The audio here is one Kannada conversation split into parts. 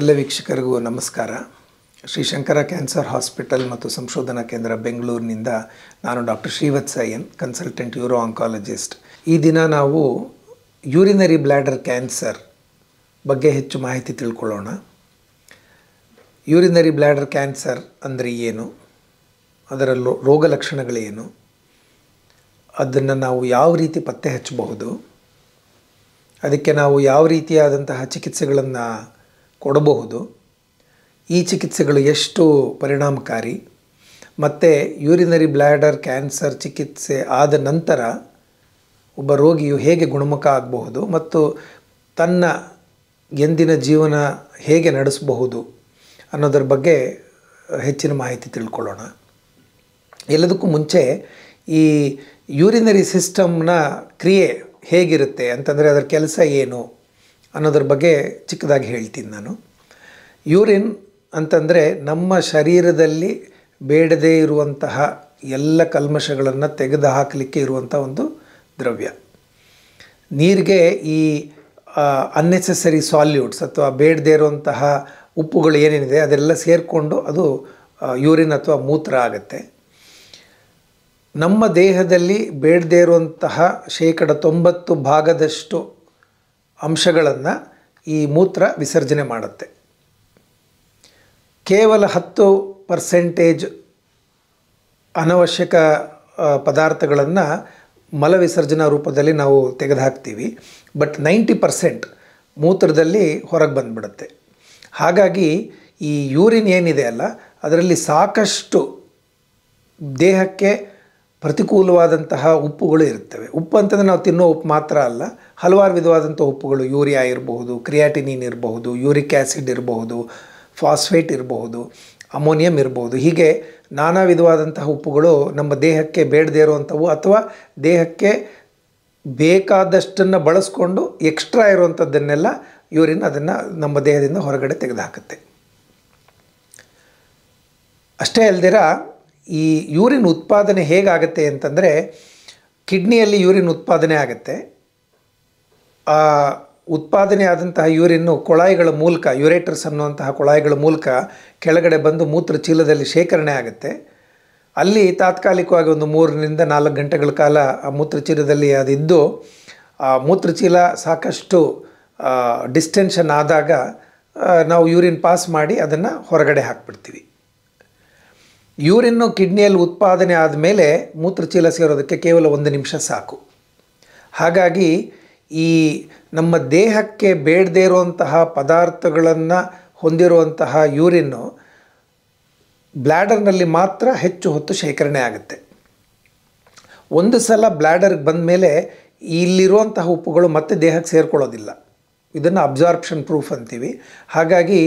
ಎಲ್ಲ ವೀಕ್ಷಕರಿಗೂ ನಮಸ್ಕಾರ ಶ್ರೀ ಶಂಕರ ಕ್ಯಾನ್ಸರ್ ಹಾಸ್ಪಿಟಲ್ ಮತ್ತು ಸಂಶೋಧನಾ ಕೇಂದ್ರ ಬೆಂಗಳೂರಿನಿಂದ ನಾನು doctor Shrivatsayan consultant uro oncologist ಈ ದಿನ ನಾವು ಯೂರಿನರಿ ಬ್ಲ್ಯಾಡರ್ ಕ್ಯಾನ್ಸರ್ ಬಗ್ಗೆ ಹೆಚ್ಚು ಮಾಹಿತಿ ತಿಳ್ಕೊಳ್ಳೋಣ ಯೂರಿನರಿ ಬ್ಲ್ಯಾಡರ್ ಕ್ಯಾನ್ಸರ್ ಅಂದರೆ ಏನು ಅದರ ರೋಗ ಲಕ್ಷಣಗಳೇನು ಅದನ್ನು ನಾವು ಯಾವ ರೀತಿ ಪತ್ತೆ ಹಚ್ಚಬಹುದು ಅದಕ್ಕೆ ನಾವು ಯಾವ ರೀತಿಯಾದಂತಹ ಚಿಕಿತ್ಸೆಗಳನ್ನು ಕೊಡಬಹುದು ಈ ಚಿಕಿತ್ಸೆಗಳು ಎಷ್ಟು ಪರಿಣಾಮಕಾರಿ ಮತ್ತು ಯೂರಿನರಿ ಬ್ಲ್ಯಾಡರ್ ಕ್ಯಾನ್ಸರ್ ಚಿಕಿತ್ಸೆ ಆದ ನಂತರ ಒಬ್ಬ ರೋಗಿಯು ಹೇಗೆ ಗುಣಮುಖ ಆಗಬಹುದು ಮತ್ತು ತನ್ನ ಎಂದಿನ ಜೀವನ ಹೇಗೆ ನಡೆಸಬಹುದು ಅನ್ನೋದ್ರ ಬಗ್ಗೆ ಹೆಚ್ಚಿನ ಮಾಹಿತಿ ತಿಳ್ಕೊಳ್ಳೋಣ ಎಲ್ಲದಕ್ಕೂ ಮುಂಚೆ ಈ ಯೂರಿನರಿ ಸಿಸ್ಟಮ್ನ ಕ್ರಿಯೆ ಹೇಗಿರುತ್ತೆ ಅಂತಂದರೆ ಅದರ ಕೆಲಸ ಏನು ಅನ್ನೋದ್ರ ಬಗ್ಗೆ ಚಿಕ್ಕದಾಗಿ ಹೇಳ್ತೀನಿ ನಾನು ಯೂರಿನ್ ಅಂತಂದರೆ ನಮ್ಮ ಶರೀರದಲ್ಲಿ ಬೇಡದೇ ಇರುವಂತಹ ಎಲ್ಲ ಕಲ್ಮಶಗಳನ್ನು ತೆಗೆದು ಹಾಕಲಿಕ್ಕೆ ಇರುವಂಥ ಒಂದು ದ್ರವ್ಯ ನೀರಿಗೆ ಈ ಅನ್ನೆಸೆಸರಿ ಸಾಲ್ಯೂಟ್ಸ್ ಅಥವಾ ಬೇಡದೇ ಇರುವಂತಹ ಉಪ್ಪುಗಳು ಏನೇನಿದೆ ಅದೆಲ್ಲ ಸೇರಿಕೊಂಡು ಅದು ಯೂರಿನ್ ಅಥವಾ ಮೂತ್ರ ಆಗುತ್ತೆ ನಮ್ಮ ದೇಹದಲ್ಲಿ ಬೇಡದೇ ಇರುವಂತಹ ಶೇಕಡ ತೊಂಬತ್ತು ಭಾಗದಷ್ಟು ಅಂಶಗಳನ್ನು ಈ ಮೂತ್ರ ವಿಸರ್ಜನೆ ಮಾಡುತ್ತೆ ಕೇವಲ ಹತ್ತು ಪರ್ಸೆಂಟೇಜ್ ಅನವಶ್ಯಕ ಪದಾರ್ಥಗಳನ್ನು ಮಲವಿಸರ್ಜನಾ ರೂಪದಲ್ಲಿ ನಾವು ತೆಗೆದುಹಾಕ್ತೀವಿ ಬಟ್ ನೈಂಟಿ ಪರ್ಸೆಂಟ್ ಮೂತ್ರದಲ್ಲಿ ಹೊರಗೆ ಬಂದುಬಿಡುತ್ತೆ ಹಾಗಾಗಿ ಈ ಯೂರಿನ್ ಏನಿದೆ ಅಲ್ಲ ಅದರಲ್ಲಿ ಸಾಕಷ್ಟು ದೇಹಕ್ಕೆ ಪ್ರತಿಕೂಲವಾದಂತಹ ಉಪ್ಪುಗಳು ಇರುತ್ತವೆ ಉಪ್ಪು ಅಂತಂದರೆ ನಾವು ತಿನ್ನೋ ಉಪ್ಪು ಮಾತ್ರ ಅಲ್ಲ ಹಲವಾರು ವಿಧವಾದಂಥ ಉಪ್ಪುಗಳು ಯೂರಿಯಾ ಇರಬಹುದು ಕ್ರಿಯಾಟಿನೀನ್ ಇರಬಹುದು ಯೂರಿಕ್ ಆ್ಯಸಿಡ್ ಇರಬಹುದು ಫಾಸ್ಫೇಟ್ ಇರಬಹುದು ಅಮೋನಿಯಂ ಇರಬಹುದು ಹೀಗೆ ನಾನಾ ವಿಧವಾದಂತಹ ಉಪ್ಪುಗಳು ನಮ್ಮ ದೇಹಕ್ಕೆ ಬೇಡದೇ ಇರುವಂಥವು ಅಥವಾ ದೇಹಕ್ಕೆ ಬೇಕಾದಷ್ಟನ್ನು ಬಳಸ್ಕೊಂಡು ಎಕ್ಸ್ಟ್ರಾ ಇರುವಂಥದ್ದನ್ನೆಲ್ಲ ಯೂರಿನ್ ಅದನ್ನು ನಮ್ಮ ದೇಹದಿಂದ ಹೊರಗಡೆ ತೆಗೆದುಹಾಕುತ್ತೆ ಅಷ್ಟೇ ಅಲ್ದಿರ ಈ ಯೂರಿನ್ ಉತ್ಪಾದನೆ ಹೇಗಾಗುತ್ತೆ ಅಂತಂದರೆ ಕಿಡ್ನಿಯಲ್ಲಿ ಯೂರಿನ್ ಉತ್ಪಾದನೆ ಆಗುತ್ತೆ ಆ ಉತ್ಪಾದನೆ ಆದಂತಹ ಯೂರಿನ್ನು ಕೊಳಾಯಿಗಳ ಮೂಲಕ ಯುರೇಟರ್ಸ್ ಅನ್ನುವಂತಹ ಕೊಳಾಯಿಗಳ ಮೂಲಕ ಕೆಳಗಡೆ ಬಂದು ಮೂತ್ರ ಚೀಲದಲ್ಲಿ ಶೇಖರಣೆ ಆಗುತ್ತೆ ಅಲ್ಲಿ ತಾತ್ಕಾಲಿಕವಾಗಿ ಒಂದು ಮೂರರಿಂದ ನಾಲ್ಕು ಗಂಟೆಗಳ ಕಾಲ ಆ ಮೂತ್ರಚೀಲದಲ್ಲಿ ಅದಿದ್ದು ಆ ಮೂತ್ರಚೀಲ ಸಾಕಷ್ಟು ಡಿಸ್ಟೆನ್ಷನ್ ಆದಾಗ ನಾವು ಯೂರಿನ್ ಪಾಸ್ ಮಾಡಿ ಅದನ್ನು ಹೊರಗಡೆ ಹಾಕ್ಬಿಡ್ತೀವಿ ಯೂರಿನ್ನು ಕಿಡ್ನಿಯಲ್ಲಿ ಉತ್ಪಾದನೆ ಆದಮೇಲೆ ಮೂತ್ರಚೀಲ ಸೇರೋದಕ್ಕೆ ಕೇವಲ ಒಂದು ನಿಮಿಷ ಸಾಕು ಹಾಗಾಗಿ ಈ ನಮ್ಮ ದೇಹಕ್ಕೆ ಬೇಡದೇ ಇರುವಂತಹ ಪದಾರ್ಥಗಳನ್ನು ಹೊಂದಿರುವಂತಹ ಯೂರಿನ್ನು ಬ್ಲ್ಯಾಡರ್ನಲ್ಲಿ ಮಾತ್ರ ಹೆಚ್ಚು ಹೊತ್ತು ಶೇಖರಣೆ ಆಗುತ್ತೆ ಒಂದು ಸಲ ಬ್ಲ್ಯಾಡರ್ಗೆ ಬಂದ ಮೇಲೆ ಇಲ್ಲಿರುವಂತಹ ಉಪ್ಪುಗಳು ಮತ್ತೆ ದೇಹಕ್ಕೆ ಸೇರಿಕೊಳ್ಳೋದಿಲ್ಲ ಇದನ್ನು ಅಬ್ಸಾರ್ಪ್ಷನ್ ಪ್ರೂಫ್ ಅಂತೀವಿ ಹಾಗಾಗಿ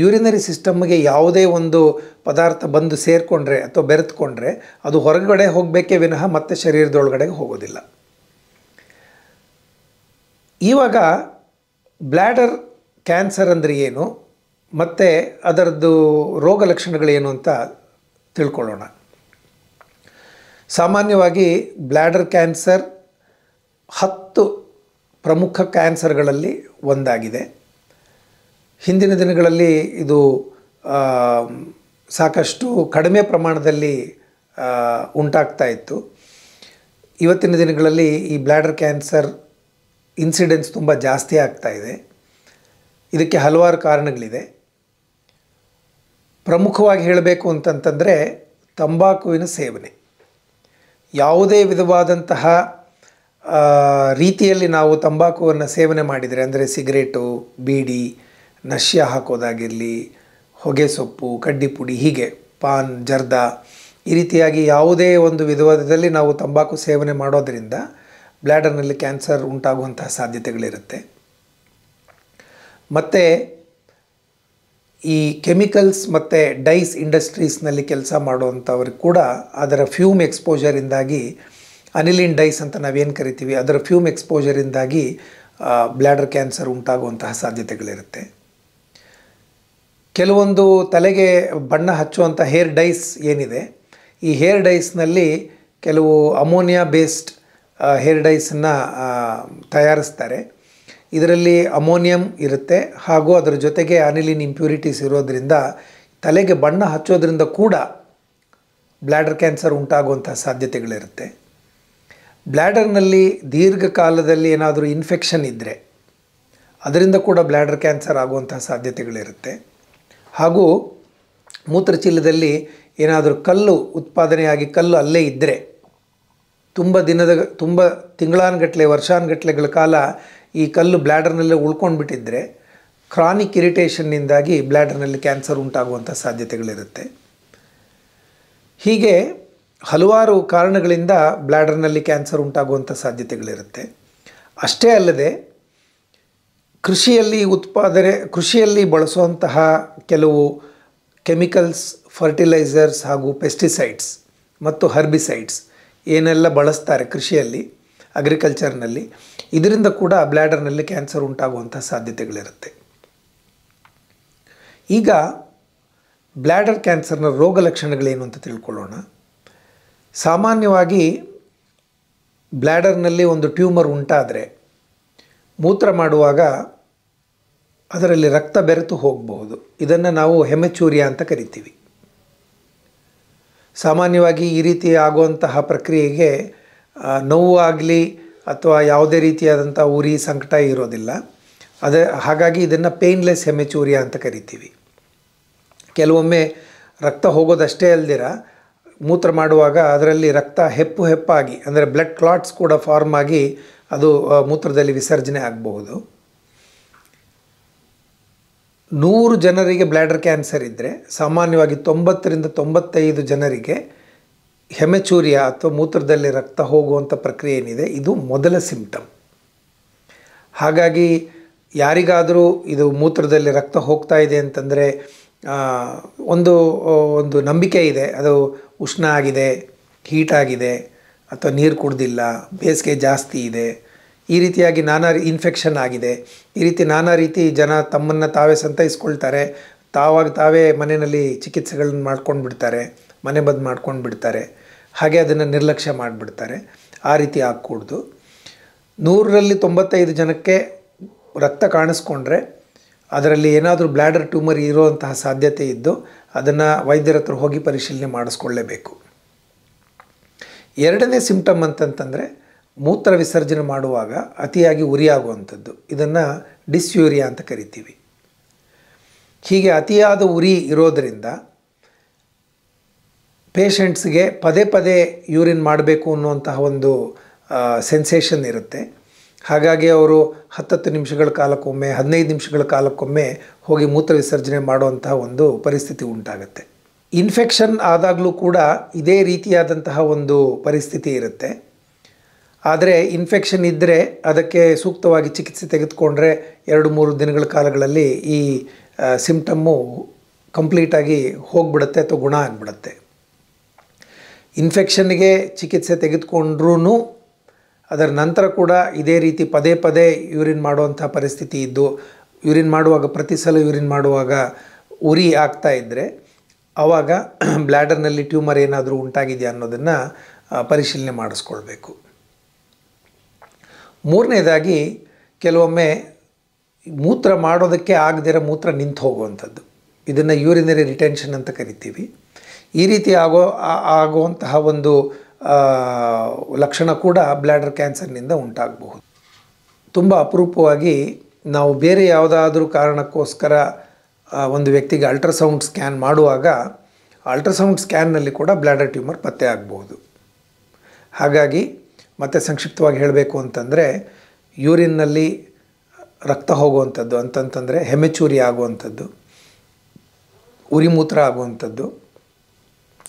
ಯೂರಿನರಿ ಸಿಸ್ಟಮ್ಗೆ ಯಾವುದೇ ಒಂದು ಪದಾರ್ಥ ಬಂದು ಸೇರಿಕೊಂಡ್ರೆ ಅಥವಾ ಬೆರೆತ್ಕೊಂಡ್ರೆ ಅದು ಹೊರಗಡೆ ಹೋಗಬೇಕೇ ವಿನಃ ಮತ್ತೆ ಶರೀರದೊಳಗಡೆಗೆ ಹೋಗೋದಿಲ್ಲ ಇವಾಗ ಬ್ಲ್ಯಾಡರ್ ಕ್ಯಾನ್ಸರ್ ಅಂದರೆ ಏನು ಮತ್ತು ಅದರದ್ದು ರೋಗ ಏನು ಅಂತ ತಿಳ್ಕೊಳ್ಳೋಣ ಸಾಮಾನ್ಯವಾಗಿ ಬ್ಲ್ಯಾಡರ್ ಕ್ಯಾನ್ಸರ್ ಹತ್ತು ಪ್ರಮುಖ ಕ್ಯಾನ್ಸರ್ಗಳಲ್ಲಿ ಒಂದಾಗಿದೆ ಹಿಂದಿನ ದಿನಗಳಲ್ಲಿ ಇದು ಸಾಕಷ್ಟು ಕಡಿಮೆ ಪ್ರಮಾಣದಲ್ಲಿ ಉಂಟಾಗ್ತಾ ಇತ್ತು ಇವತ್ತಿನ ದಿನಗಳಲ್ಲಿ ಈ ಬ್ಲ್ಯಾಡರ್ ಕ್ಯಾನ್ಸರ್ ಇನ್ಸಿಡೆನ್ಸ್ ತುಂಬ ಜಾಸ್ತಿ ಆಗ್ತಾ ಇದೆ ಇದಕ್ಕೆ ಹಲವಾರು ಕಾರಣಗಳಿದೆ ಪ್ರಮುಖವಾಗಿ ಹೇಳಬೇಕು ಅಂತಂತಂದರೆ ತಂಬಾಕುವಿನ ಸೇವನೆ ಯಾವುದೇ ವಿಧವಾದಂತಹ ರೀತಿಯಲ್ಲಿ ನಾವು ತಂಬಾಕುವನ್ನು ಸೇವನೆ ಮಾಡಿದರೆ ಅಂದರೆ ಸಿಗರೇಟು ಬೀಡಿ ನಶ್ಯ ಹಾಕೋದಾಗಿರಲಿ ಹೊಗೆ ಸೊಪ್ಪು ಕಡ್ಡಿ ಪುಡಿ ಹೀಗೆ ಪಾನ್ ಜರ್ದ ಈ ರೀತಿಯಾಗಿ ಯಾವುದೇ ಒಂದು ವಿಧವಾದದಲ್ಲಿ ನಾವು ತಂಬಾಕು ಸೇವನೆ ಮಾಡೋದರಿಂದ ಬ್ಲ್ಯಾಡರ್ನಲ್ಲಿ ಕ್ಯಾನ್ಸರ್ ಉಂಟಾಗುವಂತಹ ಸಾಧ್ಯತೆಗಳಿರುತ್ತೆ ಮತ್ತು ಈ ಕೆಮಿಕಲ್ಸ್ ಮತ್ತು ಡೈಸ್ ಇಂಡಸ್ಟ್ರೀಸ್ನಲ್ಲಿ ಕೆಲಸ ಮಾಡುವಂಥವ್ರಿಗೆ ಕೂಡ ಅದರ ಫ್ಯೂಮ್ ಎಕ್ಸ್ಪೋಜರಿಂದಾಗಿ ಅನಿಲಿನ್ ಡೈಸ್ ಅಂತ ನಾವೇನು ಕರಿತೀವಿ ಅದರ ಫ್ಯೂಮ್ ಎಕ್ಸ್ಪೋಜರಿಂದಾಗಿ ಬ್ಲ್ಯಾಡರ್ ಕ್ಯಾನ್ಸರ್ ಉಂಟಾಗುವಂತಹ ಸಾಧ್ಯತೆಗಳಿರುತ್ತೆ ಕೆಲವೊಂದು ತಲೆಗೆ ಬಣ್ಣ ಹಚ್ಚುವಂಥ ಹೇರ್ ಡೈಸ್ ಏನಿದೆ ಈ ಹೇರ್ ಡೈಸ್ನಲ್ಲಿ ಕೆಲವು ಅಮೋನಿಯಾ ಬೇಸ್ಡ್ ಹೇರ್ ಡೈಸನ್ನು ತಯಾರಿಸ್ತಾರೆ ಇದರಲ್ಲಿ ಅಮೋನಿಯಂ ಇರುತ್ತೆ ಹಾಗೂ ಅದರ ಜೊತೆಗೆ ಅನಿಲಿನ್ ಇಂಪ್ಯೂರಿಟೀಸ್ ಇರೋದರಿಂದ ತಲೆಗೆ ಬಣ್ಣ ಹಚ್ಚೋದ್ರಿಂದ ಕೂಡ ಬ್ಲ್ಯಾಡರ್ ಕ್ಯಾನ್ಸರ್ ಉಂಟಾಗುವಂಥ ಸಾಧ್ಯತೆಗಳಿರುತ್ತೆ ಬ್ಲ್ಯಾಡರ್ನಲ್ಲಿ ದೀರ್ಘಕಾಲದಲ್ಲಿ ಏನಾದರೂ ಇನ್ಫೆಕ್ಷನ್ ಇದ್ದರೆ ಅದರಿಂದ ಕೂಡ ಬ್ಲ್ಯಾಡರ್ ಕ್ಯಾನ್ಸರ್ ಆಗುವಂಥ ಸಾಧ್ಯತೆಗಳಿರುತ್ತೆ ಹಾಗೂ ಮೂತ್ರಚೀಲದಲ್ಲಿ ಏನಾದರೂ ಕಲ್ಲು ಉತ್ಪಾದನೆಯಾಗಿ ಕಲ್ಲು ಅಲ್ಲೇ ಇದ್ದರೆ ತುಂಬ ದಿನದ ತುಂಬ ತಿಂಗಳಾನುಗಟ್ಲೆ ವರ್ಷಾನುಗಟ್ಲೆಗಳ ಕಾಲ ಈ ಕಲ್ಲು ಬ್ಲ್ಯಾಡರ್ನಲ್ಲೇ ಉಳ್ಕೊಂಡು ಬಿಟ್ಟಿದ್ದರೆ ಕ್ರಾನಿಕ್ ಇರಿಟೇಷನ್ನಿಂದಾಗಿ ಬ್ಲ್ಯಾಡರ್ನಲ್ಲಿ ಕ್ಯಾನ್ಸರ್ ಉಂಟಾಗುವಂಥ ಸಾಧ್ಯತೆಗಳಿರುತ್ತೆ ಹೀಗೆ ಹಲವಾರು ಕಾರಣಗಳಿಂದ ಬ್ಲ್ಯಾಡರ್ನಲ್ಲಿ ಕ್ಯಾನ್ಸರ್ ಉಂಟಾಗುವಂಥ ಸಾಧ್ಯತೆಗಳಿರುತ್ತೆ ಅಷ್ಟೇ ಅಲ್ಲದೆ ಕೃಷಿಯಲ್ಲಿ ಉತ್ಪಾದನೆ ಕೃಷಿಯಲ್ಲಿ ಬಳಸುವಂತಹ ಕೆಲವು ಕೆಮಿಕಲ್ಸ್ ಫರ್ಟಿಲೈಸರ್ಸ್ ಹಾಗೂ ಪೆಸ್ಟಿಸೈಡ್ಸ್ ಮತ್ತು ಹರ್ಬಿಸೈಡ್ಸ್ ಏನೆಲ್ಲ ಬಳಸ್ತಾರೆ ಕೃಷಿಯಲ್ಲಿ ಅಗ್ರಿಕಲ್ಚರ್ನಲ್ಲಿ ಇದರಿಂದ ಕೂಡ ಬ್ಲ್ಯಾಡರ್ನಲ್ಲಿ ಕ್ಯಾನ್ಸರ್ ಉಂಟಾಗುವಂಥ ಸಾಧ್ಯತೆಗಳಿರುತ್ತೆ ಈಗ ಬ್ಲ್ಯಾಡರ್ ಕ್ಯಾನ್ಸರ್ನ ರೋಗ ಲಕ್ಷಣಗಳೇನು ಅಂತ ತಿಳ್ಕೊಳ್ಳೋಣ ಸಾಮಾನ್ಯವಾಗಿ ಬ್ಲ್ಯಾಡರ್ನಲ್ಲಿ ಒಂದು ಟ್ಯೂಮರ್ ಉಂಟಾದರೆ ಮೂತ್ರ ಮಾಡುವಾಗ ಅದರಲ್ಲಿ ರಕ್ತ ಬೆರೆತು ಹೋಗಬಹುದು ಇದನ್ನು ನಾವು ಹೆಮೆಚೂರಿಯಾ ಅಂತ ಕರಿತೀವಿ ಸಾಮಾನ್ಯವಾಗಿ ಈ ರೀತಿ ಆಗುವಂತಹ ಪ್ರಕ್ರಿಯೆಗೆ ನೋವು ಆಗಲಿ ಅಥವಾ ಯಾವುದೇ ರೀತಿಯಾದಂಥ ಉರಿ ಸಂಕಟ ಇರೋದಿಲ್ಲ ಅದೇ ಹಾಗಾಗಿ ಇದನ್ನು ಪೇನ್ಲೆಸ್ ಹೆಮ್ಮೆಚೂರಿಯ ಅಂತ ಕರಿತೀವಿ ಕೆಲವೊಮ್ಮೆ ರಕ್ತ ಹೋಗೋದಷ್ಟೇ ಅಲ್ದಿರ ಮೂತ್ರ ಮಾಡುವಾಗ ಅದರಲ್ಲಿ ರಕ್ತ ಹೆಪ್ಪು ಹೆಪ್ಪಾಗಿ ಅಂದರೆ ಬ್ಲಡ್ ಕ್ಲಾಟ್ಸ್ ಕೂಡ ಫಾರ್ಮ್ ಆಗಿ ಅದು ಮೂತ್ರದಲ್ಲಿ ವಿಸರ್ಜನೆ ಆಗಬಹುದು ನೂರು ಜನರಿಗೆ ಬ್ಲ್ಯಾಡರ್ ಕ್ಯಾನ್ಸರ್ ಇದ್ದರೆ ಸಾಮಾನ್ಯವಾಗಿ ತೊಂಬತ್ತರಿಂದ ತೊಂಬತ್ತೈದು ಜನರಿಗೆ ಹೆಮೆಚೂರಿಯ ಅಥವಾ ಮೂತ್ರದಲ್ಲಿ ರಕ್ತ ಹೋಗುವಂಥ ಪ್ರಕ್ರಿಯೆ ಏನಿದೆ ಇದು ಮೊದಲ ಸಿಂಪ್ಟಮ್ ಹಾಗಾಗಿ ಯಾರಿಗಾದರೂ ಇದು ಮೂತ್ರದಲ್ಲಿ ರಕ್ತ ಹೋಗ್ತಾ ಇದೆ ಅಂತಂದರೆ ಒಂದು ಒಂದು ನಂಬಿಕೆ ಇದೆ ಅದು ಉಷ್ಣ ಆಗಿದೆ ಹೀಟ್ ಆಗಿದೆ ಅಥವಾ ನೀರು ಕುಡ್ದಿಲ್ಲ ಬೇಸಿಗೆ ಜಾಸ್ತಿ ಇದೆ ಈ ರೀತಿಯಾಗಿ ನಾನಾ ಇನ್ಫೆಕ್ಷನ್ ಆಗಿದೆ ಈ ರೀತಿ ನಾನಾ ರೀತಿ ಜನ ತಮ್ಮನ್ನು ತಾವೇ ಸಂತೈಸ್ಕೊಳ್ತಾರೆ ತಾವಾಗ ತಾವೇ ಮನೆಯಲ್ಲಿ ಚಿಕಿತ್ಸೆಗಳನ್ನ ಮಾಡ್ಕೊಂಡು ಬಿಡ್ತಾರೆ ಮನೆ ಬಂದು ಮಾಡ್ಕೊಂಡು ಬಿಡ್ತಾರೆ ಹಾಗೆ ಅದನ್ನು ನಿರ್ಲಕ್ಷ್ಯ ಮಾಡಿಬಿಡ್ತಾರೆ ಆ ರೀತಿ ಆಗಕೂಡ್ದು ನೂರರಲ್ಲಿ ತೊಂಬತ್ತೈದು ಜನಕ್ಕೆ ರಕ್ತ ಕಾಣಿಸ್ಕೊಂಡ್ರೆ ಅದರಲ್ಲಿ ಏನಾದರೂ ಬ್ಲ್ಯಾಡರ್ ಟ್ಯೂಮರ್ ಇರೋವಂತಹ ಸಾಧ್ಯತೆ ಇದ್ದು ಅದನ್ನು ವೈದ್ಯರ ಹತ್ರ ಹೋಗಿ ಪರಿಶೀಲನೆ ಮಾಡಿಸ್ಕೊಳ್ಳೇಬೇಕು ಎರಡನೇ ಸಿಂಪ್ಟಮ್ ಅಂತಂತಂದರೆ ಮೂತ್ರ ವಿಸರ್ಜನೆ ಮಾಡುವಾಗ ಅತಿಯಾಗಿ ಉರಿಯಾಗುವಂಥದ್ದು ಇದನ್ನು ಡಿಸ್ಯೂರಿಯಾ ಅಂತ ಕರಿತೀವಿ ಹೀಗೆ ಅತಿಯಾದ ಉರಿ ಇರೋದರಿಂದ ಪೇಷಂಟ್ಸ್ಗೆ ಪದೇ ಪದೇ ಯೂರಿನ್ ಮಾಡಬೇಕು ಅನ್ನುವಂತಹ ಒಂದು ಸೆನ್ಸೇಷನ್ ಇರುತ್ತೆ ಹಾಗಾಗಿ ಅವರು ಹತ್ತತ್ತು ನಿಮಿಷಗಳ ಕಾಲಕ್ಕೊಮ್ಮೆ ಹದಿನೈದು ನಿಮಿಷಗಳ ಕಾಲಕ್ಕೊಮ್ಮೆ ಹೋಗಿ ಮೂತ್ರ ವಿಸರ್ಜನೆ ಮಾಡುವಂತಹ ಒಂದು ಪರಿಸ್ಥಿತಿ ಉಂಟಾಗುತ್ತೆ ಇನ್ಫೆಕ್ಷನ್ ಆದಾಗಲೂ ಕೂಡ ಇದೇ ರೀತಿಯಾದಂತಹ ಒಂದು ಪರಿಸ್ಥಿತಿ ಇರುತ್ತೆ ಆದರೆ ಇನ್ಫೆಕ್ಷನ್ ಇದ್ದರೆ ಅದಕ್ಕೆ ಸೂಕ್ತವಾಗಿ ಚಿಕಿತ್ಸೆ ತೆಗೆದುಕೊಂಡ್ರೆ ಎರಡು ಮೂರು ದಿನಗಳ ಕಾಲಗಳಲ್ಲಿ ಈ ಸಿಮ್ಟಮ್ಮು ಕಂಪ್ಲೀಟಾಗಿ ಹೋಗ್ಬಿಡುತ್ತೆ ಅಥವಾ ಗುಣ ಆಗಿಬಿಡುತ್ತೆ ಇನ್ಫೆಕ್ಷನ್ಗೆ ಚಿಕಿತ್ಸೆ ತೆಗೆದುಕೊಂಡ್ರೂ ಅದರ ನಂತರ ಕೂಡ ಇದೇ ರೀತಿ ಪದೇ ಪದೇ ಯೂರಿನ್ ಮಾಡುವಂಥ ಪರಿಸ್ಥಿತಿ ಇದ್ದು ಯೂರಿನ್ ಮಾಡುವಾಗ ಪ್ರತಿ ಸಲ ಯೂರಿನ್ ಮಾಡುವಾಗ ಉರಿ ಆಗ್ತಾ ಇದ್ದರೆ ಆವಾಗ ಬ್ಲ್ಯಾಡರ್ನಲ್ಲಿ ಟ್ಯೂಮರ್ ಏನಾದರೂ ಉಂಟಾಗಿದೆಯಾ ಅನ್ನೋದನ್ನು ಪರಿಶೀಲನೆ ಮಾಡಿಸ್ಕೊಳ್ಬೇಕು ಮೂರನೇದಾಗಿ ಕೆಲವೊಮ್ಮೆ ಮೂತ್ರ ಮಾಡೋದಕ್ಕೆ ಆಗದಿರೋ ಮೂತ್ರ ನಿಂತು ಹೋಗುವಂಥದ್ದು ಇದನ್ನು ಯೂರಿನರಿ ರಿಟೆನ್ಷನ್ ಅಂತ ಕರಿತೀವಿ ಈ ರೀತಿ ಆಗೋ ಆಗುವಂತಹ ಒಂದು ಲಕ್ಷಣ ಕೂಡ ಬ್ಲ್ಯಾಡರ್ ಕ್ಯಾನ್ಸರ್ನಿಂದ ಉಂಟಾಗಬಹುದು ತುಂಬ ಅಪರೂಪವಾಗಿ ನಾವು ಬೇರೆ ಯಾವುದಾದ್ರೂ ಕಾರಣಕ್ಕೋಸ್ಕರ ಒಂದು ವ್ಯಕ್ತಿಗೆ ಅಲ್ಟ್ರಾಸೌಂಡ್ ಸ್ಕ್ಯಾನ್ ಮಾಡುವಾಗ ಅಲ್ಟ್ರಾಸೌಂಡ್ ಸ್ಕ್ಯಾನ್ನಲ್ಲಿ ಕೂಡ ಬ್ಲ್ಯಾಡರ್ ಟ್ಯೂಮರ್ ಪತ್ತೆ ಆಗಬಹುದು ಹಾಗಾಗಿ ಮತ್ತು ಸಂಕ್ಷಿಪ್ತವಾಗಿ ಹೇಳಬೇಕು ಅಂತಂದರೆ ಯೂರಿನ್ನಲ್ಲಿ ರಕ್ತ ಹೋಗುವಂಥದ್ದು ಅಂತಂತಂದರೆ ಹೆಮೆಚೂರಿ ಆಗುವಂಥದ್ದು ಉರಿಮೂತ್ರ ಆಗುವಂಥದ್ದು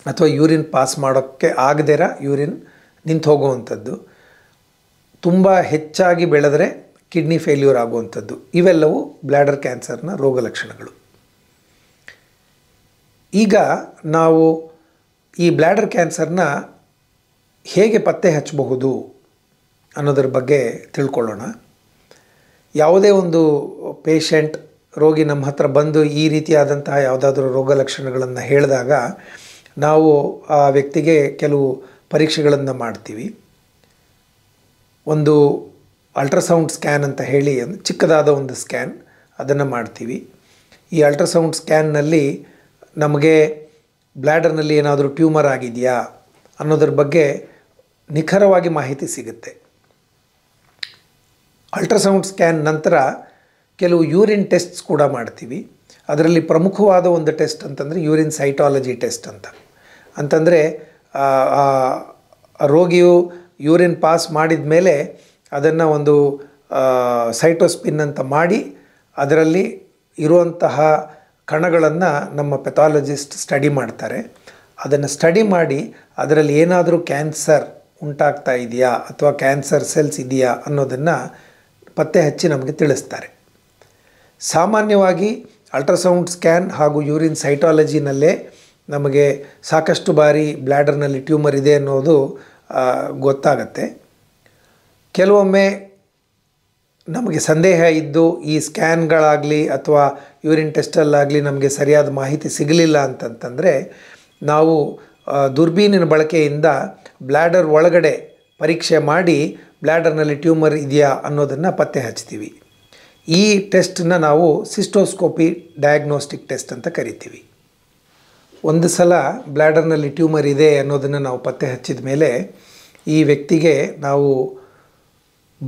ಅಥವಾ ಯೂರಿನ್ ಪಾಸ್ ಮಾಡೋಕ್ಕೆ ಆಗದಿರ ಯೂರಿನ್ ನಿಂತು ಹೋಗುವಂಥದ್ದು ತುಂಬ ಹೆಚ್ಚಾಗಿ ಬೆಳೆದರೆ ಕಿಡ್ನಿ ಫೇಲ್ಯೂರ್ ಆಗುವಂಥದ್ದು ಇವೆಲ್ಲವೂ ಬ್ಲ್ಯಾಡರ್ ಕ್ಯಾನ್ಸರ್ನ ರೋಗ ಲಕ್ಷಣಗಳು ಈಗ ನಾವು ಈ ಬ್ಲ್ಯಾಡರ್ ಕ್ಯಾನ್ಸರ್ನ ಹೇಗೆ ಪತ್ತೆ ಹಚ್ಚಬಹುದು ಅನ್ನೋದ್ರ ಬಗ್ಗೆ ತಿಳ್ಕೊಳ್ಳೋಣ ಯಾವುದೇ ಒಂದು ಪೇಷಂಟ್ ರೋಗಿ ನಮ್ಮ ಹತ್ರ ಬಂದು ಈ ರೀತಿಯಾದಂತಹ ಯಾವುದಾದ್ರೂ ರೋಗ ಲಕ್ಷಣಗಳನ್ನು ಹೇಳಿದಾಗ ನಾವು ಆ ವ್ಯಕ್ತಿಗೆ ಕೆಲವು ಪರೀಕ್ಷೆಗಳನ್ನು ಮಾಡ್ತೀವಿ ಒಂದು ಅಲ್ಟ್ರಾಸೌಂಡ್ ಸ್ಕ್ಯಾನ್ ಅಂತ ಹೇಳಿ ಚಿಕ್ಕದಾದ ಒಂದು ಸ್ಕ್ಯಾನ್ ಅದನ್ನು ಮಾಡ್ತೀವಿ ಈ ಅಲ್ಟ್ರಾಸೌಂಡ್ ಸ್ಕ್ಯಾನ್ನಲ್ಲಿ ನಮಗೆ ಬ್ಲ್ಯಾಡರ್ನಲ್ಲಿ ಏನಾದರೂ ಟ್ಯೂಮರ್ ಆಗಿದೆಯಾ ಅನ್ನೋದ್ರ ಬಗ್ಗೆ ನಿಖರವಾಗಿ ಮಾಹಿತಿ ಸಿಗುತ್ತೆ ಅಲ್ಟ್ರಾಸೌಂಡ್ ಸ್ಕ್ಯಾನ್ ನಂತರ ಕೆಲವು ಯೂರಿನ್ ಟೆಸ್ಟ್ಸ್ ಕೂಡ ಮಾಡ್ತೀವಿ ಅದರಲ್ಲಿ ಪ್ರಮುಖವಾದ ಒಂದು ಟೆಸ್ಟ್ ಅಂತಂದರೆ ಯೂರಿನ್ ಸೈಟಾಲಜಿ ಟೆಸ್ಟ್ ಅಂತ ಅಂತಂದರೆ ರೋಗಿಯು ಯೂರಿನ್ ಪಾಸ್ ಮಾಡಿದ ಮೇಲೆ ಅದನ್ನು ಒಂದು ಸೈಟೋಸ್ಪಿನ್ ಅಂತ ಮಾಡಿ ಅದರಲ್ಲಿ ಇರುವಂತಹ ಕಣಗಳನ್ನು ನಮ್ಮ ಪೆಥಾಲಜಿಸ್ಟ್ ಸ್ಟಡಿ ಮಾಡ್ತಾರೆ ಅದನ್ನು ಸ್ಟಡಿ ಮಾಡಿ ಅದರಲ್ಲಿ ಏನಾದರೂ ಕ್ಯಾನ್ಸರ್ ಉಂಟಾಗ್ತಾ ಇದೆಯಾ ಅಥವಾ ಕ್ಯಾನ್ಸರ್ ಸೆಲ್ಸ್ ಇದೆಯಾ ಅನ್ನೋದನ್ನು ಪತ್ತೆ ಹಚ್ಚಿ ನಮಗೆ ತಿಳಿಸ್ತಾರೆ ಸಾಮಾನ್ಯವಾಗಿ ಅಲ್ಟ್ರಾಸೌಂಡ್ ಸ್ಕ್ಯಾನ್ ಹಾಗೂ ಯೂರಿನ್ ಸೈಟಾಲಜಿನಲ್ಲೇ ನಮಗೆ ಸಾಕಷ್ಟು ಬಾರಿ ಬ್ಲ್ಯಾಡರ್ನಲ್ಲಿ ಟ್ಯೂಮರ್ ಇದೆ ಅನ್ನೋದು ಗೊತ್ತಾಗತ್ತೆ ಕೆಲವೊಮ್ಮೆ ನಮಗೆ ಸಂದೇಹ ಇದ್ದು ಈ ಸ್ಕ್ಯಾನ್ಗಳಾಗಲಿ ಅಥವಾ ಯೂರಿನ್ ಟೆಸ್ಟಲ್ಲಾಗಲಿ ನಮಗೆ ಸರಿಯಾದ ಮಾಹಿತಿ ಸಿಗಲಿಲ್ಲ ಅಂತಂತಂದರೆ ನಾವು ದುರ್ಬೀನಿನ ಬಳಕೆಯಿಂದ ಬ್ಲ್ಯಾಡರ್ ಒಳಗಡೆ ಪರೀಕ್ಷೆ ಮಾಡಿ ಬ್ಲ್ಯಾಡರ್ನಲ್ಲಿ ಟ್ಯೂಮರ್ ಇದೆಯಾ ಅನ್ನೋದನ್ನು ಪತ್ತೆ ಹಚ್ತೀವಿ ಈ ಟೆಸ್ಟನ್ನ ನಾವು ಸಿಸ್ಟೋಸ್ಕೋಪಿ ಡಯಾಗ್ನೋಸ್ಟಿಕ್ ಟೆಸ್ಟ್ ಅಂತ ಕರಿತೀವಿ ಒಂದು ಸಲ ಬ್ಲ್ಯಾಡರ್ನಲ್ಲಿ ಟ್ಯೂಮರ್ ಇದೆ ಅನ್ನೋದನ್ನು ನಾವು ಪತ್ತೆ ಹಚ್ಚಿದ ಮೇಲೆ ಈ ವ್ಯಕ್ತಿಗೆ ನಾವು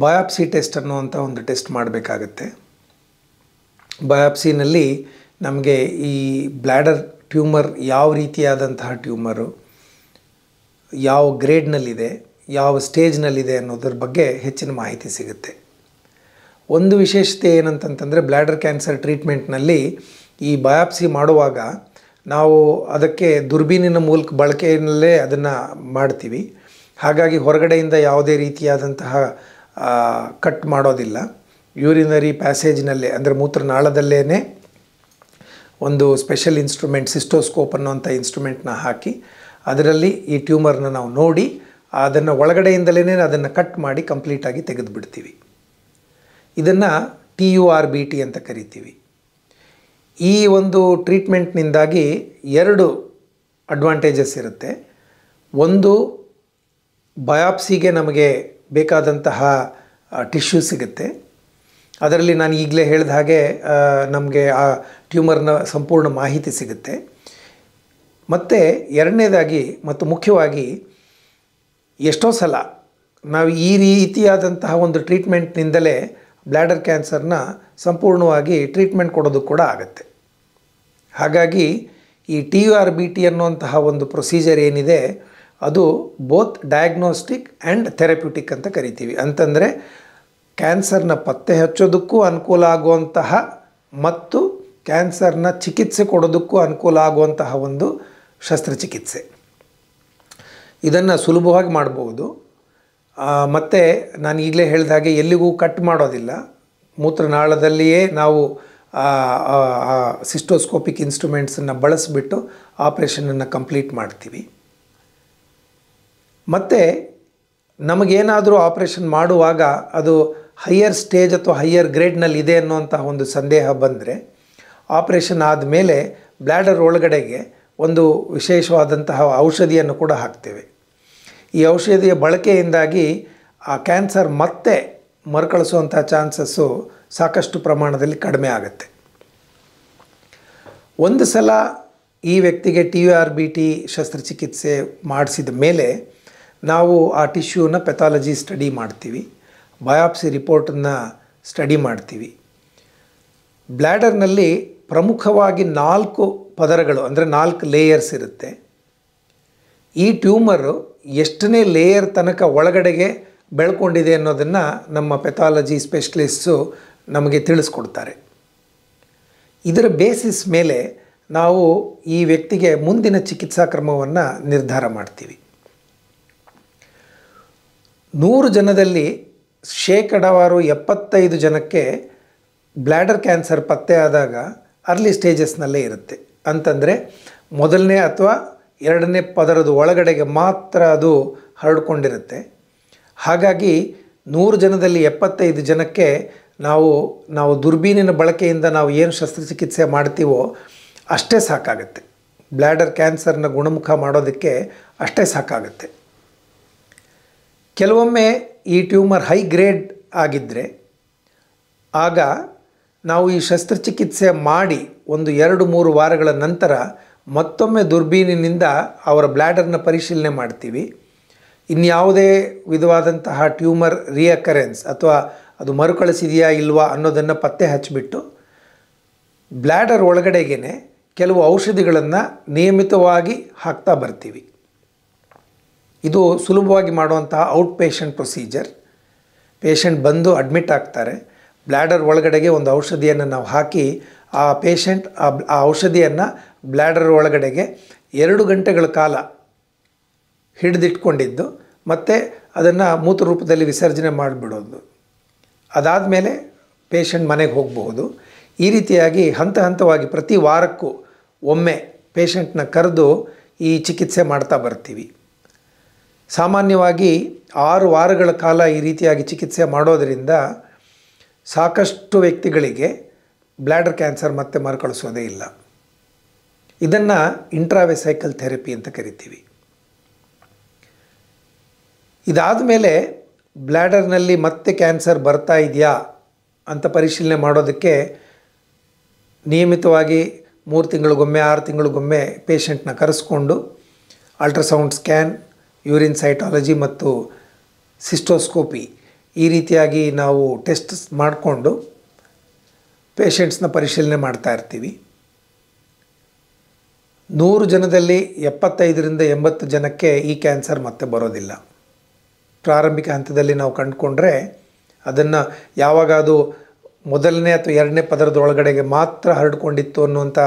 ಬಯಾಪ್ಸಿ ಟೆಸ್ಟ್ ಅನ್ನುವಂಥ ಒಂದು ಟೆಸ್ಟ್ ಮಾಡಬೇಕಾಗತ್ತೆ ಬಯಾಪ್ಸಿನಲ್ಲಿ ನಮಗೆ ಈ ಬ್ಲ್ಯಾಡರ್ ಟ್ಯೂಮರ್ ಯಾವ ರೀತಿಯಾದಂತಹ ಟ್ಯೂಮರು ಯಾವ ಗ್ರೇಡ್ನಲ್ಲಿದೆ ಯಾವ ಸ್ಟೇಜ್ನಲ್ಲಿದೆ ಅನ್ನೋದ್ರ ಬಗ್ಗೆ ಹೆಚ್ಚಿನ ಮಾಹಿತಿ ಸಿಗುತ್ತೆ ಒಂದು ವಿಶೇಷತೆ ಏನಂತಂತಂದರೆ ಬ್ಲ್ಯಾಡರ್ ಕ್ಯಾನ್ಸರ್ ಟ್ರೀಟ್ಮೆಂಟ್ನಲ್ಲಿ ಈ ಬಯಾಪ್ಸಿ ಮಾಡುವಾಗ ನಾವು ಅದಕ್ಕೆ ದುರ್ಬೀನಿನ ಮೂಲಕ ಬಳಕೆಯಲ್ಲೇ ಅದನ್ನು ಮಾಡ್ತೀವಿ ಹಾಗಾಗಿ ಹೊರಗಡೆಯಿಂದ ಯಾವುದೇ ರೀತಿಯಾದಂತಹ ಕಟ್ ಮಾಡೋದಿಲ್ಲ ಯೂರಿನರಿ ಪ್ಯಾಸೇಜ್ನಲ್ಲೇ ಅಂದರೆ ಮೂತ್ರನಾಳದಲ್ಲೇ ಒಂದು ಸ್ಪೆಷಲ್ ಇನ್ಸ್ಟ್ರೂಮೆಂಟ್ ಸಿಸ್ಟೋಸ್ಕೋಪ್ ಅನ್ನೋಂಥ ಇನ್ಸ್ಟ್ರೂಮೆಂಟ್ನ ಹಾಕಿ ಅದರಲ್ಲಿ ಈ ಟ್ಯೂಮರ್ನ ನಾವು ನೋಡಿ ಅದನ್ನು ಒಳಗಡೆಯಿಂದಲೇ ಅದನ್ನು ಕಟ್ ಮಾಡಿ ಕಂಪ್ಲೀಟಾಗಿ ತೆಗೆದುಬಿಡ್ತೀವಿ ಇದನ್ನು T U R B T ಅಂತ ಕರಿತೀವಿ ಈ ಒಂದು ಟ್ರೀಟ್ಮೆಂಟ್ನಿಂದಾಗಿ ಎರಡು ಅಡ್ವಾಂಟೇಜಸ್ ಇರುತ್ತೆ ಒಂದು ಬಯಾಪ್ಸಿಗೆ ನಮಗೆ ಬೇಕಾದಂತಹ ಟಿಶ್ಯೂ ಸಿಗುತ್ತೆ ಅದರಲ್ಲಿ ನಾನು ಈಗಲೇ ಹೇಳಿದ ಹಾಗೆ ನಮಗೆ ಆ ಟ್ಯೂಮರ್ನ ಸಂಪೂರ್ಣ ಮಾಹಿತಿ ಸಿಗುತ್ತೆ ಮತ್ತು ಎರಡನೇದಾಗಿ ಮತ್ತು ಮುಖ್ಯವಾಗಿ ಎಷ್ಟೋ ಸಲ ನಾವು ಈ ರೀತಿಯಾದಂತಹ ಒಂದು ಟ್ರೀಟ್ಮೆಂಟ್ನಿಂದಲೇ ಬ್ಲ್ಯಾಡರ್ ಕ್ಯಾನ್ಸರ್ನ ಸಂಪೂರ್ಣವಾಗಿ ಟ್ರೀಟ್ಮೆಂಟ್ ಕೊಡೋದು ಕೂಡ ಆಗತ್ತೆ ಹಾಗಾಗಿ ಈ T U R B T ಅನ್ನುವಂತಹ ಒಂದು ಪ್ರೊಸೀಜರ್ ಏನಿದೆ ಅದು ಬೋತ್ ಡಯಾಗ್ನೋಸ್ಟಿಕ್ ಆ್ಯಂಡ್ ಥೆರಪ್ಯೂಟಿಕ್ ಅಂತ ಕರಿತೀವಿ ಅಂತಂದರೆ ಕ್ಯಾನ್ಸರ್ನ ಪತ್ತೆ ಹಚ್ಚೋದಕ್ಕೂ ಅನುಕೂಲ ಆಗುವಂತಹ ಮತ್ತು ಕ್ಯಾನ್ಸರ್ನ ಚಿಕಿತ್ಸೆ ಕೊಡೋದಕ್ಕೂ ಅನುಕೂಲ ಆಗುವಂತಹ ಒಂದು ಶಸ್ತ್ರಚಿಕಿತ್ಸೆ ಇದನ್ನು ಸುಲಭವಾಗಿ ಮಾಡಬಹುದು ಮತ್ತು ನಾನು ಈಗಲೇ ಹೇಳಿದ ಹಾಗೆ ಎಲ್ಲಿಗೂ ಕಟ್ ಮಾಡೋದಿಲ್ಲ ಮೂತ್ರನಾಳದಲ್ಲಿಯೇ ನಾವು ಸಿಸ್ಟೋಸ್ಕೋಪಿಕ್ ಇನ್ಸ್ಟ್ರೂಮೆಂಟ್ಸನ್ನು ಬಳಸಿಬಿಟ್ಟು ಆಪ್ರೇಷನನ್ನು ಕಂಪ್ಲೀಟ್ ಮಾಡ್ತೀವಿ ಮತ್ತು ನಮಗೇನಾದರೂ ಆಪ್ರೇಷನ್ ಮಾಡುವಾಗ ಅದು ಹೈಯರ್ ಸ್ಟೇಜ್ ಅಥವಾ ಹೈಯರ್ ಗ್ರೇಡ್ನಲ್ಲಿ ಇದೆ ಅನ್ನೋಂತಹ ಒಂದು ಸಂದೇಹ ಬಂದರೆ ಆಪ್ರೇಷನ್ ಆದಮೇಲೆ ಬ್ಲ್ಯಾಡರ್ ಒಳಗಡೆಗೆ ಒಂದು ವಿಶೇಷವಾದಂತಹ ಔಷಧಿಯನ್ನು ಕೂಡ ಹಾಕ್ತೇವೆ ಈ ಔಷಧಿಯ ಬಳಕೆಯಿಂದಾಗಿ ಆ ಕ್ಯಾನ್ಸರ್ ಮತ್ತೆ ಮರುಕಳಿಸುವಂಥ ಚಾನ್ಸಸ್ಸು ಸಾಕಷ್ಟು ಪ್ರಮಾಣದಲ್ಲಿ ಕಡಿಮೆ ಆಗುತ್ತೆ ಒಂದು ಸಲ ಈ ವ್ಯಕ್ತಿಗೆ T U R B T ಶಸ್ತ್ರಚಿಕಿತ್ಸೆ ಮಾಡಿಸಿದ ಮೇಲೆ ನಾವು ಆ ಟಿಶ್ಯೂನ ಪೆಥಾಲಜಿ ಸ್ಟಡಿ ಮಾಡ್ತೀವಿ ಬಯಾಪ್ಸಿ ರಿಪೋರ್ಟನ್ನು ಸ್ಟಡಿ ಮಾಡ್ತೀವಿ ಬ್ಲ್ಯಾಡರ್ನಲ್ಲಿ ಪ್ರಮುಖವಾಗಿ ನಾಲ್ಕು ಪದರಗಳು ಅಂದರೆ ನಾಲ್ಕು ಲೇಯರ್ಸ್ ಇರುತ್ತೆ ಈ ಟ್ಯೂಮರು ಎಷ್ಟನೇ ಲೇಯರ್ ತನಕ ಒಳಗಡೆಗೆ ಬೆಳ್ಕೊಂಡಿದೆ ಅನ್ನೋದನ್ನು ನಮ್ಮ ಪೆಥಾಲಜಿ ಸ್ಪೆಷಲಿಸ್ಟು ನಮಗೆ ತಿಳಿಸ್ಕೊಡ್ತಾರೆ ಇದರ ಬೇಸಿಸ್ ಮೇಲೆ ನಾವು ಈ ವ್ಯಕ್ತಿಗೆ ಮುಂದಿನ ಚಿಕಿತ್ಸಾ ಕ್ರಮವನ್ನು ನಿರ್ಧಾರ ಮಾಡ್ತೀವಿ ನೂರು ಜನದಲ್ಲಿ ಶೇಕಡಾವಾರು ಎಪ್ಪತ್ತೈದು ಜನಕ್ಕೆ ಬ್ಲ್ಯಾಡರ್ ಕ್ಯಾನ್ಸರ್ ಪತ್ತೆ ಆದಾಗ ಅರ್ಲಿ ಸ್ಟೇಜಸ್ನಲ್ಲೇ ಇರುತ್ತೆ ಅಂತಂದರೆ ಮೊದಲನೇ ಅಥವಾ ಎರಡನೇ ಪದರದ ಒಳಗಡೆಗೆ ಮಾತ್ರ ಅದು ಹರಡ್ಕೊಂಡಿರುತ್ತೆ ಹಾಗಾಗಿ ನೂರು ಜನದಲ್ಲಿ ಎಪ್ಪತ್ತೈದು ಜನಕ್ಕೆ ನಾವು ನಾವು ದುರ್ಬೀನಿನ ಬಳಕೆಯಿಂದ ನಾವು ಏನು ಶಸ್ತ್ರಚಿಕಿತ್ಸೆ ಮಾಡ್ತೀವೋ ಅಷ್ಟೇ ಸಾಕಾಗುತ್ತೆ ಬ್ಲ್ಯಾಡರ್ ಕ್ಯಾನ್ಸರ್ನ ಗುಣಮುಖ ಮಾಡೋದಕ್ಕೆ ಅಷ್ಟೇ ಸಾಕಾಗುತ್ತೆ ಕೆಲವೊಮ್ಮೆ ಈ ಟ್ಯೂಮರ್ ಹೈ ಗ್ರೇಡ್ ಆಗಿದ್ದರೆ ಆಗ ನಾವು ಈ ಶಸ್ತ್ರಚಿಕಿತ್ಸೆ ಮಾಡಿ ಒಂದು ಎರಡು ಮೂರು ವಾರಗಳ ನಂತರ ಮತ್ತೊಮ್ಮೆ ದುರ್ಬೀನಿನಿಂದ ಅವರ ಬ್ಲ್ಯಾಡರ್ನ ಪರಿಶೀಲನೆ ಮಾಡ್ತೀವಿ ಇನ್ಯಾವುದೇ ವಿಧವಾದಂತಹ ಟ್ಯೂಮರ್ ರಿಯಕರೆನ್ಸ್ ಅಥವಾ ಅದು ಮರುಕಳಿಸಿದೆಯಾ ಇಲ್ವಾ ಅನ್ನೋದನ್ನು ಪತ್ತೆ ಹಚ್ಚಿಬಿಟ್ಟು ಬ್ಲ್ಯಾಡರ್ ಒಳಗಡೆಗೇ ಕೆಲವು ಔಷಧಿಗಳನ್ನು ನಿಯಮಿತವಾಗಿ ಹಾಕ್ತಾ ಬರ್ತೀವಿ ಇದು ಸುಲಭವಾಗಿ ಮಾಡುವಂತಹ ಔಟ್ ಪೇಷಂಟ್ ಪ್ರೊಸೀಜರ್ ಪೇಷಂಟ್ ಬಂದು ಅಡ್ಮಿಟ್ ಆಗ್ತಾರೆ ಬ್ಲ್ಯಾಡರ್ ಒಳಗಡೆಗೆ ಒಂದು ಔಷಧಿಯನ್ನು ನಾವು ಹಾಕಿ ಆ ಪೇಷಂಟ್ ಆ ಔಷಧಿಯನ್ನು ಬ್ಲ್ಯಾಡರ್ ಒಳಗಡೆಗೆ ಎರಡು ಗಂಟೆಗಳ ಕಾಲ ಹಿಡಿದಿಟ್ಕೊಂಡಿದ್ದು ಮತ್ತು ಅದನ್ನು ರೂಪದಲ್ಲಿ ವಿಸರ್ಜನೆ ಮಾಡಿಬಿಡೋದು ಮೇಲೆ ಪೇಷಂಟ್ ಮನೆಗೆ ಹೋಗಬಹುದು ಈ ರೀತಿಯಾಗಿ ಹಂತ ಹಂತವಾಗಿ ಪ್ರತಿ ವಾರಕ್ಕೂ ಒಮ್ಮೆ ಪೇಷಂಟ್ನ ಕರೆದು ಈ ಚಿಕಿತ್ಸೆ ಮಾಡ್ತಾ ಬರ್ತೀವಿ ಸಾಮಾನ್ಯವಾಗಿ ಆರು ವಾರಗಳ ಕಾಲ ಈ ರೀತಿಯಾಗಿ ಚಿಕಿತ್ಸೆ ಮಾಡೋದರಿಂದ ಸಾಕಷ್ಟು ವ್ಯಕ್ತಿಗಳಿಗೆ ಬ್ಲ್ಯಾಡರ್ ಕ್ಯಾನ್ಸರ್ ಮತ್ತೆ ಮರುಕಳಿಸೋದೇ ಇಲ್ಲ ಇದನ್ನು ಇಂಟ್ರಾವೆಸೈಕಲ್ ಥೆರಪಿ ಅಂತ ಕರಿತೀವಿ ಇದಾದ ಮೇಲೆ ಬ್ಲ್ಯಾಡರ್ನಲ್ಲಿ ಮತ್ತೆ ಕ್ಯಾನ್ಸರ್ ಬರ್ತಾ ಇದೆಯಾ ಅಂತ ಪರಿಶೀಲನೆ ಮಾಡೋದಕ್ಕೆ ನಿಯಮಿತವಾಗಿ ಮೂರು ತಿಂಗಳಿಗೊಮ್ಮೆ ಆರು ತಿಂಗಳಿಗೊಮ್ಮೆ ಪೇಷಂಟ್ನ ಕರೆಸ್ಕೊಂಡು ಅಲ್ಟ್ರಾಸೌಂಡ್ ಸ್ಕ್ಯಾನ್ ಯೂರಿನ್ ಸೈಟಾಲಜಿ ಮತ್ತು ಸಿಸ್ಟೋಸ್ಕೋಪಿ ಈ ರೀತಿಯಾಗಿ ನಾವು ಟೆಸ್ಟ್ ಮಾಡಿಕೊಂಡು ಪೇಷಂಟ್ಸ್ನ ಪರಿಶೀಲನೆ ಮಾಡ್ತಾ ಇರ್ತೀವಿ ನೂರು ಜನದಲ್ಲಿ ಎಪ್ಪತ್ತೈದರಿಂದ ಎಂಬತ್ತು ಜನಕ್ಕೆ ಈ ಕ್ಯಾನ್ಸರ್ ಮತ್ತೆ ಬರೋದಿಲ್ಲ ಪ್ರಾರಂಭಿಕ ಹಂತದಲ್ಲಿ ನಾವು ಕಂಡುಕೊಂಡ್ರೆ ಅದನ್ನು ಯಾವಾಗ ಅದು ಮೊದಲನೇ ಅಥವಾ ಎರಡನೇ ಪದರದೊಳಗಡೆಗೆ ಮಾತ್ರ ಹರಡಿಕೊಂಡಿತ್ತು ಅನ್ನುವಂಥ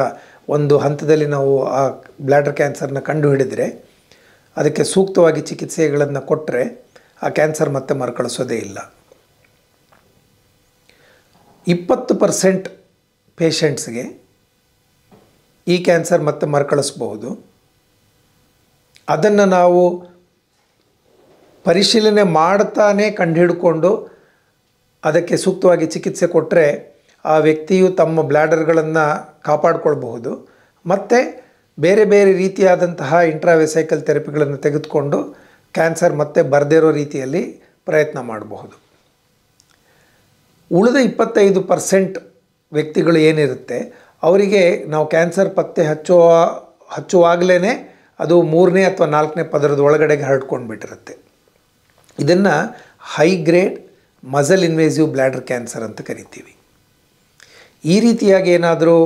ಒಂದು ಹಂತದಲ್ಲಿ ನಾವು ಆ ಬ್ಲ್ಯಾಡರ್ ಕ್ಯಾನ್ಸರ್ನ ಕಂಡುಹಿಡಿದರೆ ಅದಕ್ಕೆ ಸೂಕ್ತವಾಗಿ ಚಿಕಿತ್ಸೆಗಳನ್ನು ಕೊಟ್ಟರೆ ಆ ಕ್ಯಾನ್ಸರ್ ಮತ್ತೆ ಮರುಕಳಿಸೋದೇ ಇಲ್ಲ ಇಪ್ಪತ್ತು ಪರ್ಸೆಂಟ್ ಪೇಷಂಟ್ಸ್ಗೆ ಈ ಕ್ಯಾನ್ಸರ್ ಮತ್ತೆ ಮರುಕಳಿಸ್ಬಹುದು ಅದನ್ನು ನಾವು ಪರಿಶೀಲನೆ ಮಾಡ್ತಾನೆ ಕಂಡುಹಿಡ್ಕೊಂಡು ಅದಕ್ಕೆ ಸೂಕ್ತವಾಗಿ ಚಿಕಿತ್ಸೆ ಕೊಟ್ಟರೆ ಆ ವ್ಯಕ್ತಿಯು ತಮ್ಮ ಬ್ಲ್ಯಾಡರ್ಗಳನ್ನು ಕಾಪಾಡಿಕೊಳ್ಬಹುದು ಮತ್ತು ಬೇರೆ ಬೇರೆ ರೀತಿಯಾದಂತಹ ಇಂಟ್ರಾವೆಸೈಕಲ್ ಥೆರಪಿಗಳನ್ನು ತೆಗೆದುಕೊಂಡು ಕ್ಯಾನ್ಸರ್ ಮತ್ತೆ ಬರದಿರೋ ರೀತಿಯಲ್ಲಿ ಪ್ರಯತ್ನ ಮಾಡಬಹುದು ಉಳಿದ ಇಪ್ಪತ್ತೈದು ಪರ್ಸೆಂಟ್ ವ್ಯಕ್ತಿಗಳು ಏನಿರುತ್ತೆ ಅವರಿಗೆ ನಾವು ಕ್ಯಾನ್ಸರ್ ಪತ್ತೆ ಹಚ್ಚುವ ಹಚ್ಚುವಾಗಲೇ ಅದು ಮೂರನೇ ಅಥವಾ ನಾಲ್ಕನೇ ಪದರದ ಒಳಗಡೆಗೆ ಹರಡ್ಕೊಂಡು ಬಿಟ್ಟಿರುತ್ತೆ ಇದನ್ನು high grade muscle invasive bladder cancer ಅಂತ ಕರಿತೀವಿ ಈ ರೀತಿಯಾಗಿ ಏನಾದರೂ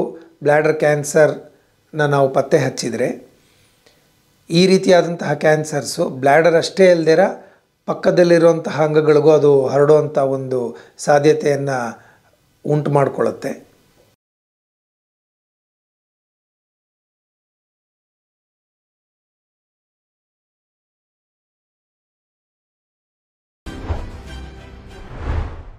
ಬ್ಲ್ಯಾಡರ್ ಕ್ಯಾನ್ಸರ್ನ ನಾವು ಪತ್ತೆ ಹಚ್ಚಿದರೆ ಈ ರೀತಿಯಾದಂತಹ ಕ್ಯಾನ್ಸರ್ಸು ಬ್ಲ್ಯಾಡರ್ ಅಷ್ಟೇ ಅಲ್ಲದಿರ ಪಕ್ಕದಲ್ಲಿರುವಂತಹ ಅಂಗಗಳಿಗೂ ಅದು ಹರಡುವಂಥ ಒಂದು ಸಾಧ್ಯತೆಯನ್ನು ಉಂಟು ಮಾಡಿಕೊಳ್ಳುತ್ತೆ